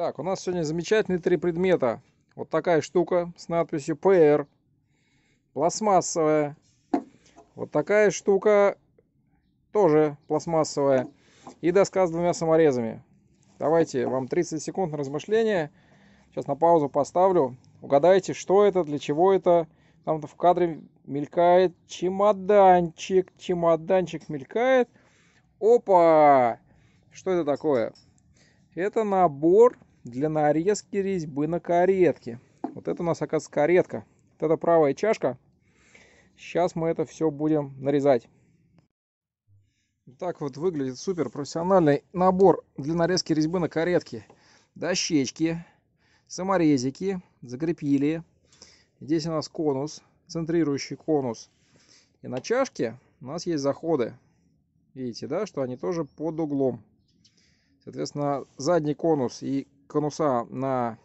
Так, у нас сегодня замечательные три предмета. Вот такая штука с надписью PR. Пластмассовая. Вот такая штука тоже пластмассовая. И доска с двумя саморезами. Давайте вам 30 секунд на размышление. Сейчас на паузу поставлю. Угадайте, что это, для чего это. Там то в кадре мелькает чемоданчик. Чемоданчик мелькает. Опа! Что это такое? Это набор для нарезки резьбы на каретке. Вот это у нас, оказывается, каретка. Вот это правая чашка. Сейчас мы это все будем нарезать. Так вот выглядит супер профессиональный набор для нарезки резьбы на каретке. Дощечки, саморезики, закрепили. Здесь у нас конус, центрирующий конус. И на чашке у нас есть заходы. Видите, да, что они тоже под углом. Соответственно, задний конус и конуса на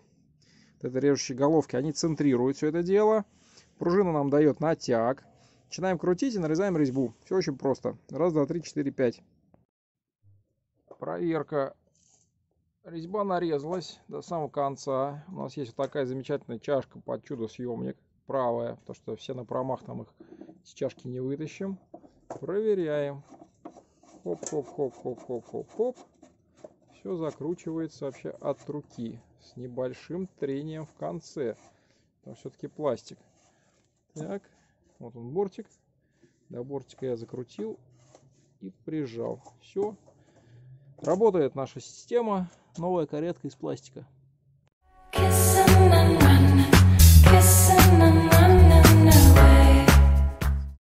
этой режущей головке, они центрируют все это дело. Пружина нам дает натяг. Начинаем крутить и нарезаем резьбу. Все очень просто. Раз, два, три, четыре, пять. Проверка. Резьба нарезалась до самого конца. У нас есть вот такая замечательная чашка под чудо-съемник. Правая, потому что все на промах там их с чашки не вытащим. Проверяем. Хоп-хоп-хоп-хоп-хоп-хоп-хоп все закручивается вообще от руки с небольшим трением в конце. Там все-таки пластик. Так, вот он бортик. До бортика я закрутил и прижал. Все. Работает наша система. Новая каретка из пластика. Kiss.